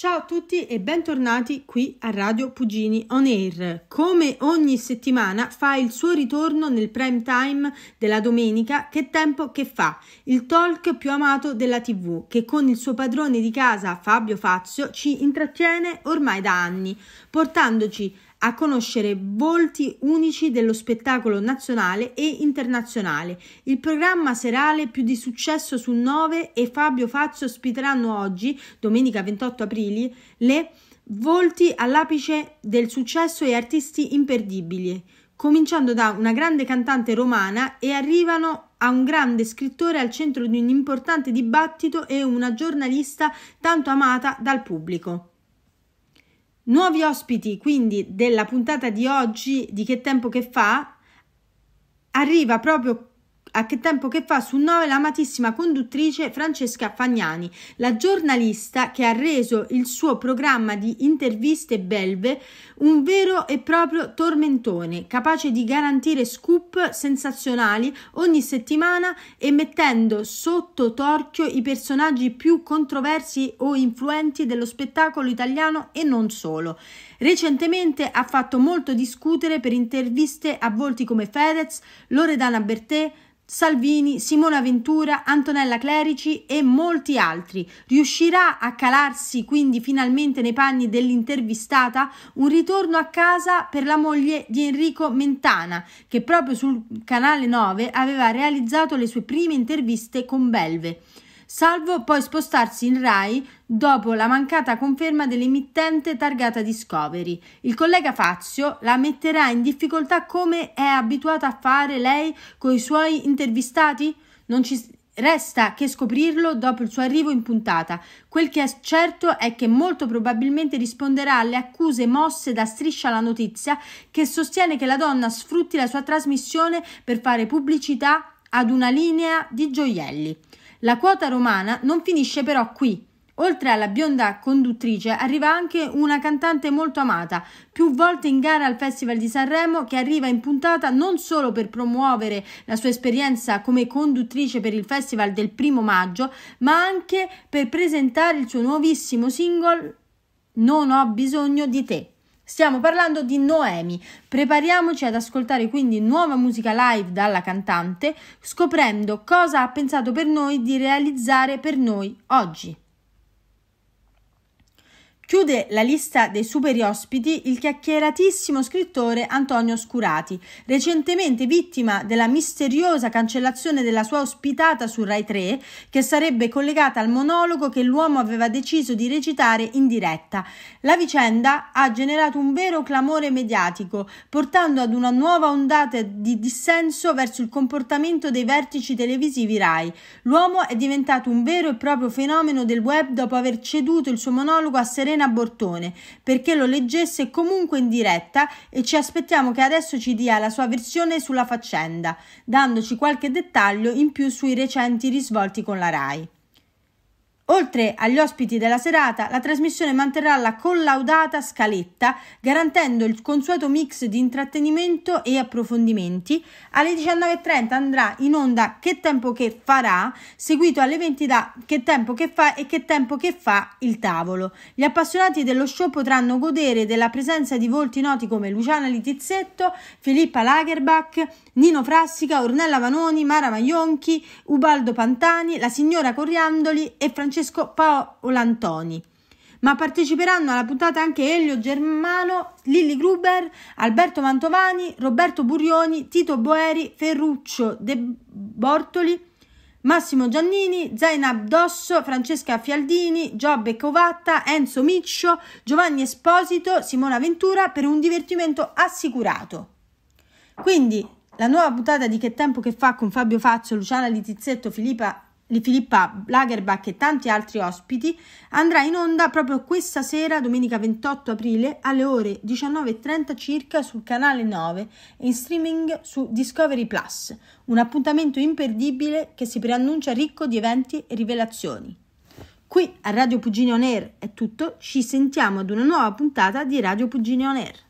Ciao a tutti e bentornati qui a Radio Pugini On Air. Come ogni settimana fa il suo ritorno nel prime time della domenica Che tempo che fa, il talk più amato della TV che con il suo padrone di casa Fabio Fazio ci intrattiene ormai da anni, portandoci a conoscere volti unici dello spettacolo nazionale e internazionale. Il programma serale più di successo su 9 e Fabio Fazio ospiteranno oggi, domenica 28 aprile, le volti all'apice del successo e artisti imperdibili. Cominciando da una grande cantante romana e arrivano a un grande scrittore al centro di un importante dibattito e una giornalista tanto amata dal pubblico. Nuovi ospiti quindi della puntata di oggi di Che tempo che fa arriva proprio a che tempo che fa su 9 l'amatissima conduttrice Francesca Fagnani, la giornalista che ha reso il suo programma di interviste belve un vero e proprio tormentone, capace di garantire scoop sensazionali ogni settimana e mettendo sotto torchio i personaggi più controversi o influenti dello spettacolo italiano e non solo. Recentemente ha fatto molto discutere per interviste a volti come Fedez, Loredana Bertè, Salvini, Simona Ventura, Antonella Clerici e molti altri. Riuscirà a calarsi quindi finalmente nei panni dell'intervistata un ritorno a casa per la moglie di Enrico Mentana, che proprio sul canale 9 aveva realizzato le sue prime interviste con Belve salvo poi spostarsi in Rai dopo la mancata conferma dell'emittente targata Discovery. Il collega Fazio la metterà in difficoltà come è abituata a fare lei con i suoi intervistati? Non ci Resta che scoprirlo dopo il suo arrivo in puntata. Quel che è certo è che molto probabilmente risponderà alle accuse mosse da Striscia la Notizia, che sostiene che la donna sfrutti la sua trasmissione per fare pubblicità ad una linea di gioielli. La quota romana non finisce però qui. Oltre alla bionda conduttrice arriva anche una cantante molto amata, più volte in gara al Festival di Sanremo, che arriva in puntata non solo per promuovere la sua esperienza come conduttrice per il Festival del primo maggio, ma anche per presentare il suo nuovissimo singolo Non ho bisogno di te. Stiamo parlando di Noemi. Prepariamoci ad ascoltare quindi nuova musica live dalla cantante, scoprendo cosa ha pensato per noi di realizzare per noi oggi. Chiude la lista dei superi ospiti il chiacchieratissimo scrittore Antonio Scurati, recentemente vittima della misteriosa cancellazione della sua ospitata su Rai 3, che sarebbe collegata al monologo che l'uomo aveva deciso di recitare in diretta. La vicenda ha generato un vero clamore mediatico, portando ad una nuova ondata di dissenso verso il comportamento dei vertici televisivi Rai. L'uomo è diventato un vero e proprio fenomeno del web dopo aver ceduto il suo monologo a Serena Serena Bortone perché lo leggesse comunque in diretta e ci aspettiamo che adesso ci dia la sua versione sulla faccenda, dandoci qualche dettaglio in più sui recenti risvolti con la RAI. Inoltre, agli ospiti della serata, la trasmissione manterrà la collaudata scaletta, garantendo il consueto mix di intrattenimento e approfondimenti. Alle 19.30 andrà in onda Che tempo che farà, seguito alle 20 da Che tempo che fa e Che tempo che fa il tavolo. Gli appassionati dello show potranno godere della presenza di volti noti come Luciana Litizzetto, Filippa Lagerbach, Nino Frassica, Ornella Vanoni, Mara Maionchi, Ubaldo Pantani, la signora Corriandoli e Francesco Francesco Paolantoni. Ma parteciperanno alla puntata anche Elio Germano, Lilli Gruber, Alberto Mantovani, Roberto Burioni, Tito Boeri, Ferruccio De Bortoli, Massimo Giannini, Zainab Dosso, Francesca Fialdini, Giobbe Covatta, Enzo Miccio, Giovanni Esposito, Simona Ventura per un divertimento assicurato. Quindi la nuova puntata di Che tempo che fa con Fabio Fazio, Luciana Litizzetto, Filippa di Filippa Lagerbach e tanti altri ospiti, andrà in onda proprio questa sera, domenica 28 aprile, alle ore 19.30 circa sul canale 9 e in streaming su Discovery Plus. Un appuntamento imperdibile che si preannuncia ricco di eventi e rivelazioni. Qui a Radio Puginio On è tutto, ci sentiamo ad una nuova puntata di Radio Puginio On